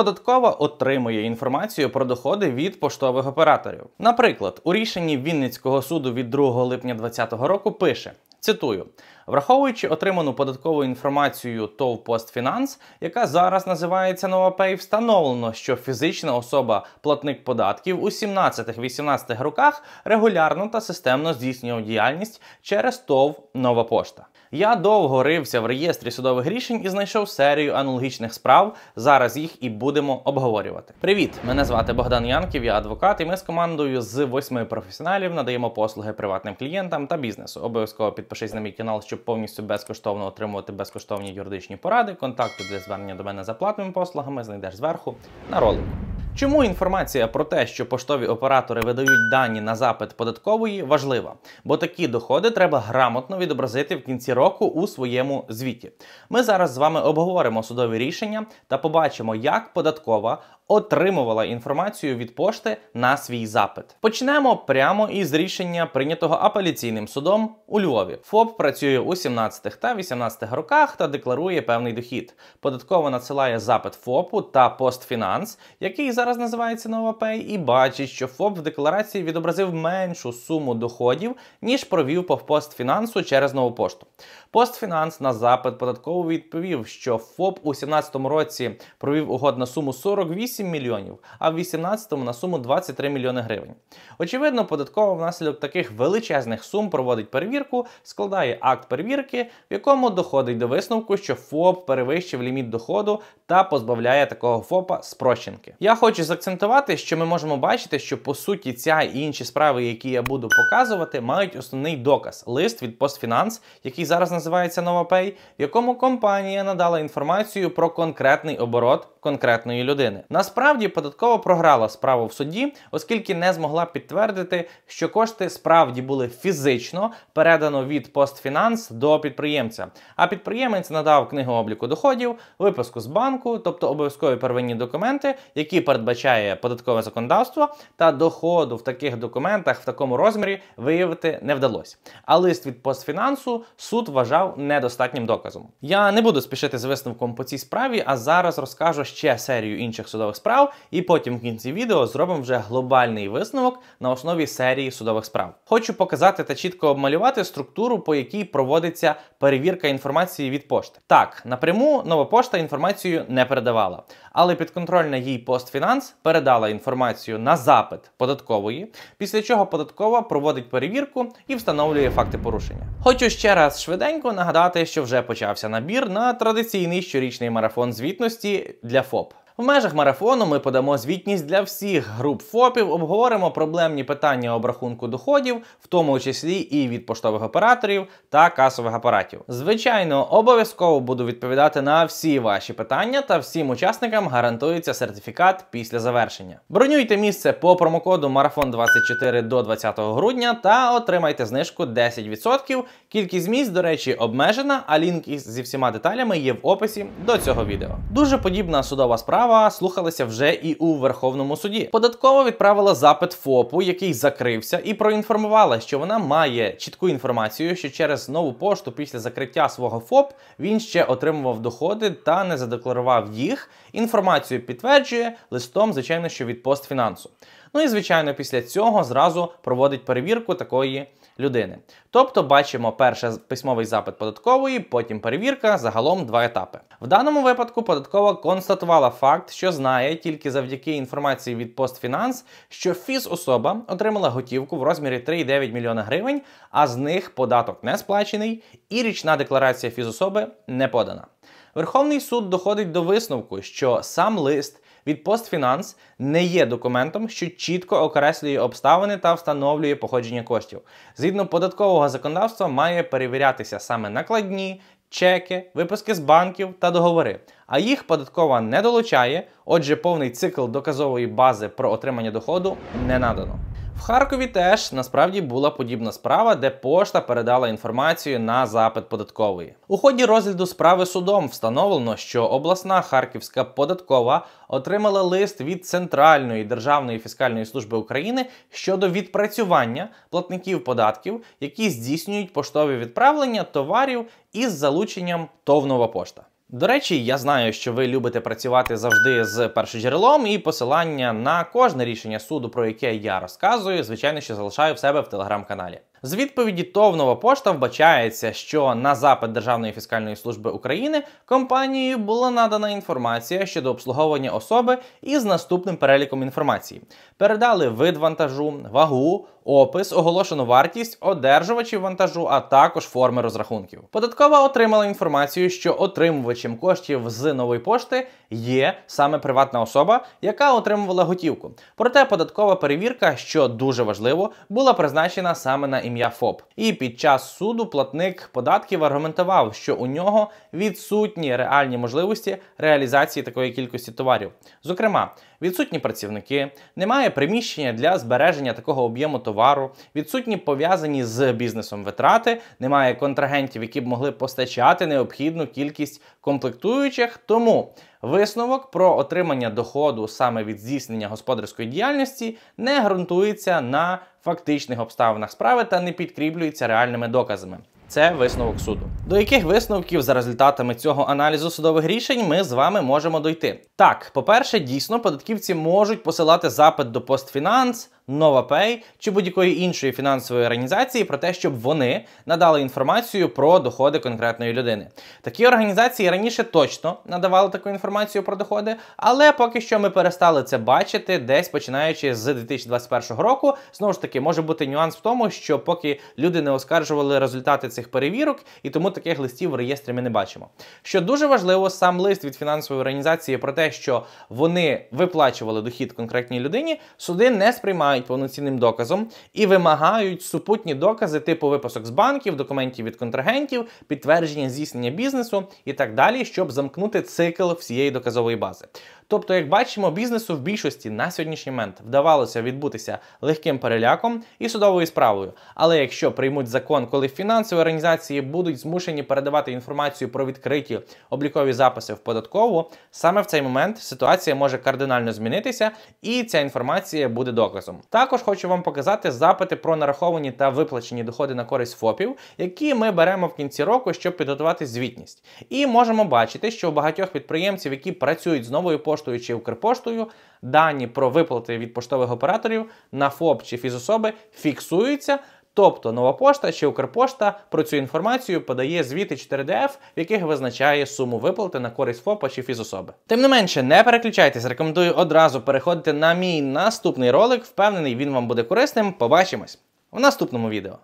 Податкова отримує інформацію про доходи від поштових операторів. Наприклад, у рішенні Вінницького суду від 2 липня 2020 року пише. Цитую, враховуючи отриману податкову інформацію ТОВ Постфінанс, яка зараз називається NovaPay, встановлено, що фізична особа, платник податків у 17-18 роках регулярно та системно здійснював діяльність через ТОВ Нова Пошта. Я довго рився в реєстрі судових рішень і знайшов серію аналогічних справ. Зараз їх і будемо обговорювати. Привіт! Мене звати Богдан Янків, я адвокат, і ми з командою з восьми професіоналів надаємо послуги приватним клієнтам та бізнесу. Обов'язково підпишись на мій канал, щоб повністю безкоштовно отримувати безкоштовні юридичні поради. Контакти для звернення до мене за платними послугами знайдеш зверху на ролику. Чому інформація про те, що поштові оператори видають дані на запит податкової, важлива? Бо такі доходи треба грамотно відобразити в кінці року у своєму звіті. Ми зараз з вами обговоримо судові рішення та побачимо, як податкова отримувала інформацію від пошти на свій запит. Почнемо прямо із рішення, прийнятого апеляційним судом у Львові. ФОП працює у 17 х та 18 х роках та декларує певний дохід. Податкова надсилає запит ФОПу та постфінанс, який зараз називається NovaPay, і бачить, що ФОП в декларації відобразив меншу суму доходів, ніж провів по постфінансу через нову пошту. Постфінанс на запит податково відповів, що ФОП у 2017 році провів угод на суму 48 мільйонів, а в 2018 на суму 23 мільйони гривень. Очевидно, податково внаслідок таких величезних сум проводить перевірку, складає акт перевірки, в якому доходить до висновку, що ФОП перевищив ліміт доходу та позбавляє такого ФОПа спрощенки. Я хочу Хочу заакцентувати, що ми можемо бачити, що по суті ця і інші справи, які я буду показувати, мають основний доказ лист від постфінанс, який зараз називається NovaPay, в якому компанія надала інформацію про конкретний оборот конкретної людини. Насправді податкова програла справу в суді, оскільки не змогла підтвердити, що кошти справді були фізично передано від постфінанс до підприємця. А підприємець надав книгу обліку доходів, виписку з банку, тобто обов'язкові первинні документи, які передбачає податкове законодавство, та доходу в таких документах в такому розмірі виявити не вдалося. А лист від постфінансу суд вважав недостатнім доказом. Я не буду спішити з висновком по цій справі, а зараз розкажу ще серію інших судових справ, і потім в кінці відео зробимо вже глобальний висновок на основі серії судових справ. Хочу показати та чітко обмалювати структуру, по якій проводиться перевірка інформації від пошти. Так, напряму нова пошта інформацію не передавала, але підконтрольна їй постфінанс передала інформацію на запит податкової, після чого податкова проводить перевірку і встановлює факти порушення. Хочу ще раз швиденько нагадати, що вже почався набір на традиційний щорічний марафон звітності для. der FOP. В межах марафону ми подамо звітність для всіх груп ФОПів, обговоримо проблемні питання обрахунку доходів, в тому числі і від поштових операторів та касових апаратів. Звичайно, обов'язково буду відповідати на всі ваші питання та всім учасникам гарантується сертифікат після завершення. Бронюйте місце по промокоду марафон 24 до 20 грудня та отримайте знижку 10%. Кількість місць, до речі, обмежена, а лінк зі всіма деталями є в описі до цього відео. Дуже подібна судова справа справа слухалася вже і у Верховному суді. Податкова відправила запит ФОПу, який закрився, і проінформувала, що вона має чітку інформацію, що через нову пошту після закриття свого ФОП він ще отримував доходи та не задекларував їх. Інформацію підтверджує листом, звичайно, що від постфінансу. Ну і звичайно, після цього зразу проводить перевірку такої людини. Тобто, бачимо перше письмовий запит податкової, потім перевірка, загалом два етапи. В даному випадку податкова констатувала факт, що знає тільки завдяки інформації від Постфінанс, що фізособа отримала готівку в розмірі 3,9 мільйона гривень, а з них податок не сплачений, і річна декларація фізособи не подана. Верховний суд доходить до висновку, що сам лист від постфінанс не є документом, що чітко окреслює обставини та встановлює походження коштів. Згідно податкового законодавства, має перевірятися саме накладні. Чеки, випуски з банків та договори, а їх податкова не долучає. Отже, повний цикл доказової бази про отримання доходу не надано. В Харкові теж насправді була подібна справа, де пошта передала інформацію на запит податкової. У ході розгляду справи судом встановлено, що обласна харківська податкова отримала лист від Центральної Державної фіскальної служби України щодо відпрацювання платників податків, які здійснюють поштові відправлення товарів із залученням ТОВ «Нова пошта. До речі, я знаю, що ви любите працювати завжди з першоджерелом, і посилання на кожне рішення суду, про яке я розказую, звичайно, що залишаю в себе в телеграм-каналі. З відповіді нова пошта вбачається, що на запит Державної фіскальної служби України компанією була надана інформація щодо обслуговування особи із наступним переліком інформації: передали вид вантажу, вагу, опис, оголошену вартість, одержувачів вантажу, а також форми розрахунків. Податкова отримала інформацію, що отримувачем коштів з нової пошти є саме приватна особа, яка отримувала готівку. Проте податкова перевірка, що дуже важливо, була призначена саме на ім'я ФОП. І під час суду платник податків аргументував, що у нього відсутні реальні можливості реалізації такої кількості товарів. Зокрема відсутні працівники, немає приміщення для збереження такого об'єму товару, відсутні пов'язані з бізнесом витрати, немає контрагентів, які б могли постачати необхідну кількість комплектуючих. Тому висновок про отримання доходу саме від здійснення господарської діяльності не ґрунтується на фактичних обставинах справи та не підкріплюється реальними доказами. Це висновок суду. До яких висновків за результатами цього аналізу судових рішень ми з вами можемо дойти? Так, по-перше, дійсно, податківці можуть посилати запит до постфінанс. NovaPay чи будь-якої іншої фінансової організації про те, щоб вони надали інформацію про доходи конкретної людини. Такі організації раніше точно надавали таку інформацію про доходи, але поки що ми перестали це бачити десь починаючи з 2021 року. Знову ж таки, може бути нюанс в тому, що поки люди не оскаржували результати цих перевірок, і тому таких листів в реєстрі ми не бачимо. Що дуже важливо, сам лист від фінансової організації про те, що вони виплачували дохід конкретній людині, суди не сприймають вважають повноцінним доказом і вимагають супутні докази типу виписок з банків, документів від контрагентів, підтвердження здійснення бізнесу і так далі, щоб замкнути цикл всієї доказової бази. Тобто, як бачимо, бізнесу в більшості на сьогоднішній момент вдавалося відбутися легким переляком і судовою справою. Але якщо приймуть закон, коли фінансові організації будуть змушені передавати інформацію про відкриті облікові записи в податкову, саме в цей момент ситуація може кардинально змінитися, і ця інформація буде доказом. Також хочу вам показати запити про нараховані та виплачені доходи на користь ФОПів, які ми беремо в кінці року, щоб підготувати звітність. І можемо бачити, що у багатьох підприємців, які працюють з новою поштою, Укрпоштою чи Укрпоштою дані про виплати від поштових операторів на ФОП чи фізособи фіксуються. Тобто нова пошта чи Укрпошта про цю інформацію подає звіти 4DF, в яких визначає суму виплати на користь ФОПа чи фізособи. Тим не менше, не переключайтесь, рекомендую одразу переходити на мій наступний ролик. Впевнений, він вам буде корисним. Побачимось в наступному відео.